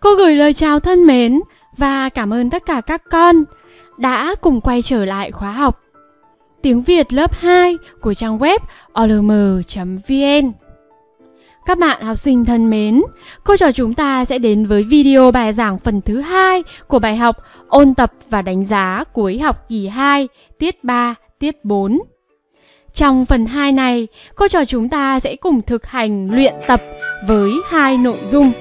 Cô gửi lời chào thân mến và cảm ơn tất cả các con đã cùng quay trở lại khóa học tiếng Việt lớp 2 của trang web olm.vn. Các bạn học sinh thân mến, cô trò chúng ta sẽ đến với video bài giảng phần thứ hai của bài học ôn tập và đánh giá cuối học kỳ 2, tiết 3, tiết 4. Trong phần 2 này, cô trò chúng ta sẽ cùng thực hành luyện tập với hai nội dung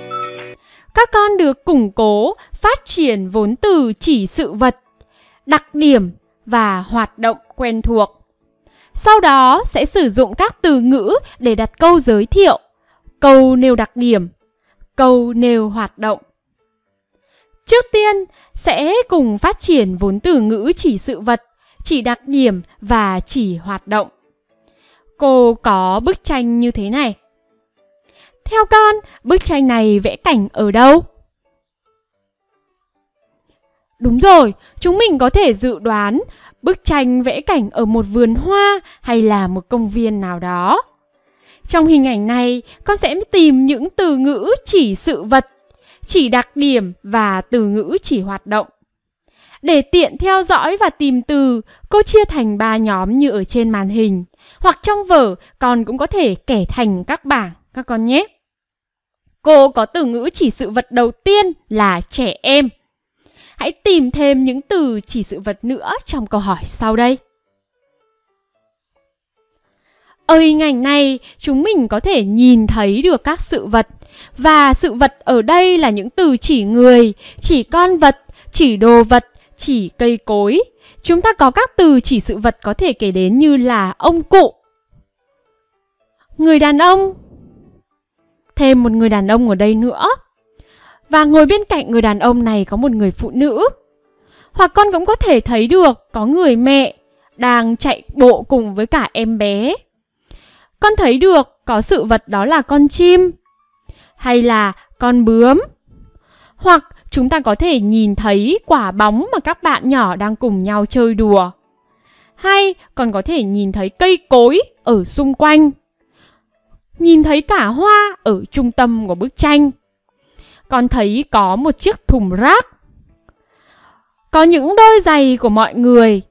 các con được củng cố, phát triển vốn từ chỉ sự vật, đặc điểm và hoạt động quen thuộc. Sau đó sẽ sử dụng các từ ngữ để đặt câu giới thiệu, câu nêu đặc điểm, câu nêu hoạt động. Trước tiên, sẽ cùng phát triển vốn từ ngữ chỉ sự vật, chỉ đặc điểm và chỉ hoạt động. Cô có bức tranh như thế này. Theo con, bức tranh này vẽ cảnh ở đâu? Đúng rồi, chúng mình có thể dự đoán bức tranh vẽ cảnh ở một vườn hoa hay là một công viên nào đó. Trong hình ảnh này, con sẽ tìm những từ ngữ chỉ sự vật, chỉ đặc điểm và từ ngữ chỉ hoạt động. Để tiện theo dõi và tìm từ, cô chia thành ba nhóm như ở trên màn hình. Hoặc trong vở, con cũng có thể kẻ thành các bảng, các con nhé. Cô có từ ngữ chỉ sự vật đầu tiên là trẻ em. Hãy tìm thêm những từ chỉ sự vật nữa trong câu hỏi sau đây. Ở hình ảnh này, chúng mình có thể nhìn thấy được các sự vật. Và sự vật ở đây là những từ chỉ người, chỉ con vật, chỉ đồ vật, chỉ cây cối. Chúng ta có các từ chỉ sự vật có thể kể đến như là ông cụ, người đàn ông, thêm một người đàn ông ở đây nữa. Và ngồi bên cạnh người đàn ông này có một người phụ nữ. Hoặc con cũng có thể thấy được có người mẹ đang chạy bộ cùng với cả em bé. Con thấy được có sự vật đó là con chim hay là con bướm. Hoặc chúng ta có thể nhìn thấy quả bóng mà các bạn nhỏ đang cùng nhau chơi đùa. Hay còn có thể nhìn thấy cây cối ở xung quanh nhìn thấy cả hoa ở trung tâm của bức tranh. Con thấy có một chiếc thùng rác. Có những đôi giày của mọi người.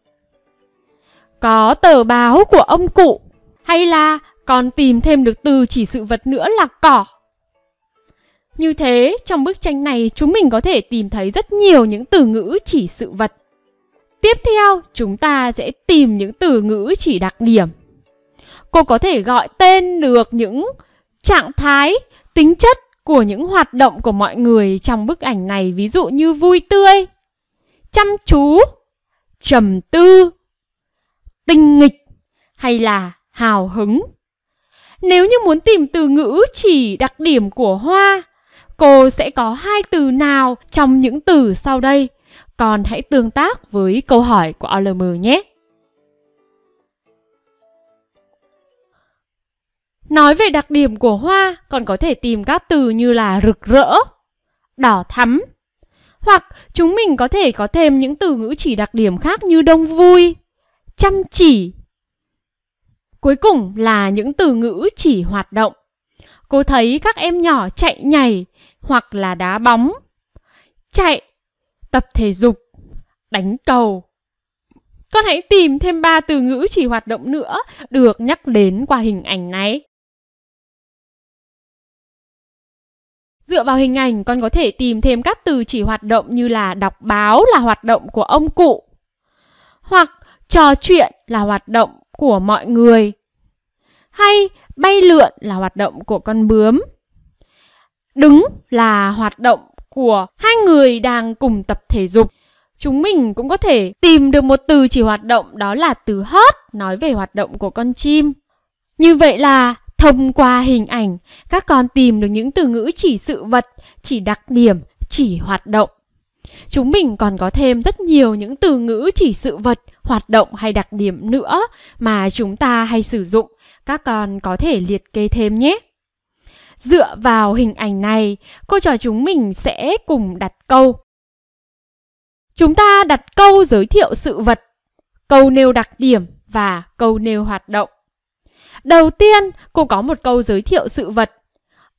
Có tờ báo của ông cụ. Hay là còn tìm thêm được từ chỉ sự vật nữa là cỏ. Như thế, trong bức tranh này chúng mình có thể tìm thấy rất nhiều những từ ngữ chỉ sự vật. Tiếp theo, chúng ta sẽ tìm những từ ngữ chỉ đặc điểm. Cô có thể gọi tên được những trạng thái, tính chất của những hoạt động của mọi người trong bức ảnh này ví dụ như vui tươi, chăm chú, trầm tư, tinh nghịch hay là hào hứng. Nếu như muốn tìm từ ngữ chỉ đặc điểm của hoa, cô sẽ có hai từ nào trong những từ sau đây? Còn hãy tương tác với câu hỏi của Olmer nhé. Nói về đặc điểm của hoa còn có thể tìm các từ như là rực rỡ, đỏ thắm. Hoặc chúng mình có thể có thêm những từ ngữ chỉ đặc điểm khác như đông vui, chăm chỉ. Cuối cùng là những từ ngữ chỉ hoạt động. Cô thấy các em nhỏ chạy nhảy hoặc là đá bóng, chạy, tập thể dục, đánh cầu. Con hãy tìm thêm ba từ ngữ chỉ hoạt động nữa được nhắc đến qua hình ảnh này. Dựa vào hình ảnh con có thể tìm thêm các từ chỉ hoạt động như là đọc báo là hoạt động của ông cụ hoặc trò chuyện là hoạt động của mọi người hay bay lượn là hoạt động của con bướm. Đứng là hoạt động của hai người đang cùng tập thể dục. Chúng mình cũng có thể tìm được một từ chỉ hoạt động đó là từ hót nói về hoạt động của con chim. Như vậy là Thông qua hình ảnh, các con tìm được những từ ngữ chỉ sự vật, chỉ đặc điểm, chỉ hoạt động. Chúng mình còn có thêm rất nhiều những từ ngữ chỉ sự vật, hoạt động hay đặc điểm nữa mà chúng ta hay sử dụng. Các con có thể liệt kê thêm nhé. Dựa vào hình ảnh này, cô trò chúng mình sẽ cùng đặt câu. Chúng ta đặt câu giới thiệu sự vật, câu nêu đặc điểm và câu nêu hoạt động. Đầu tiên, cô có một câu giới thiệu sự vật.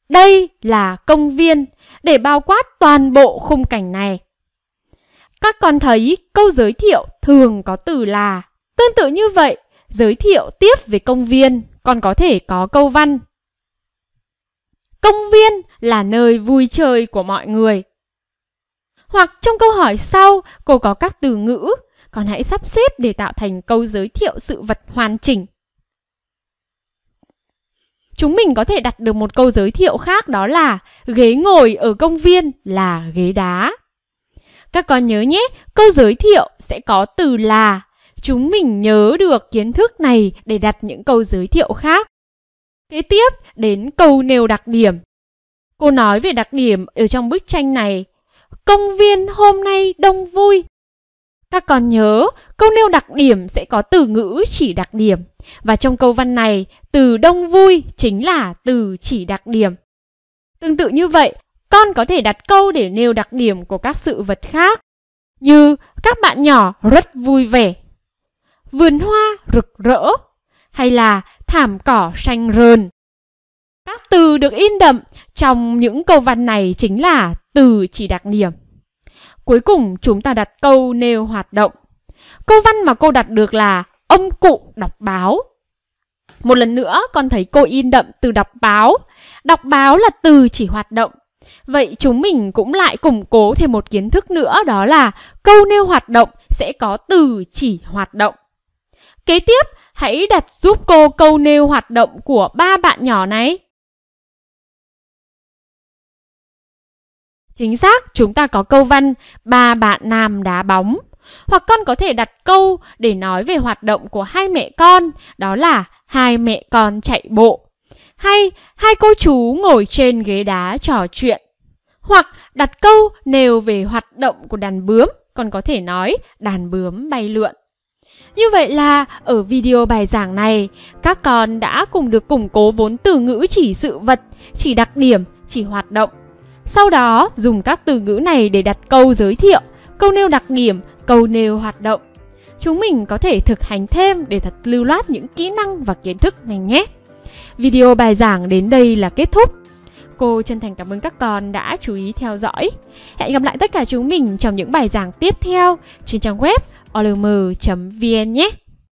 Đây là công viên để bao quát toàn bộ khung cảnh này. Các con thấy câu giới thiệu thường có từ là. Tương tự như vậy, giới thiệu tiếp về công viên còn có thể có câu văn. Công viên là nơi vui chơi của mọi người. Hoặc trong câu hỏi sau, cô có các từ ngữ, còn hãy sắp xếp để tạo thành câu giới thiệu sự vật hoàn chỉnh chúng mình có thể đặt được một câu giới thiệu khác đó là ghế ngồi ở công viên là ghế đá. Các con nhớ nhé, câu giới thiệu sẽ có từ là. Chúng mình nhớ được kiến thức này để đặt những câu giới thiệu khác. Kế tiếp đến câu nêu đặc điểm. Cô nói về đặc điểm ở trong bức tranh này. Công viên hôm nay đông vui. Các con nhớ, câu nêu đặc điểm sẽ có từ ngữ chỉ đặc điểm. Và trong câu văn này, từ đông vui chính là từ chỉ đặc điểm. Tương tự như vậy, con có thể đặt câu để nêu đặc điểm của các sự vật khác. Như các bạn nhỏ rất vui vẻ, vườn hoa rực rỡ, hay là thảm cỏ xanh rờn. Các từ được in đậm trong những câu văn này chính là từ chỉ đặc điểm. Cuối cùng chúng ta đặt câu nêu hoạt động. Câu văn mà cô đặt được là ông cụ đọc báo. Một lần nữa con thấy cô in đậm từ đọc báo. Đọc báo là từ chỉ hoạt động. Vậy chúng mình cũng lại củng cố thêm một kiến thức nữa đó là câu nêu hoạt động sẽ có từ chỉ hoạt động. Kế tiếp, hãy đặt giúp cô câu nêu hoạt động của ba bạn nhỏ này. Chính xác, chúng ta có câu văn ba bạn nam đá bóng. Hoặc con có thể đặt câu để nói về hoạt động của hai mẹ con, đó là hai mẹ con chạy bộ. Hay hai cô chú ngồi trên ghế đá trò chuyện. Hoặc đặt câu nêu về hoạt động của đàn bướm, còn có thể nói đàn bướm bay lượn. Như vậy là ở video bài giảng này, các con đã cùng được củng cố vốn từ ngữ chỉ sự vật, chỉ đặc điểm, chỉ hoạt động sau đó dùng các từ ngữ này để đặt câu giới thiệu, câu nêu đặc điểm, câu nêu hoạt động. Chúng mình có thể thực hành thêm để thật lưu loát những kỹ năng và kiến thức này nhé. Video bài giảng đến đây là kết thúc. Cô chân thành cảm ơn các con đã chú ý theo dõi. Hẹn gặp lại tất cả chúng mình trong những bài giảng tiếp theo trên trang web olm.vn nhé.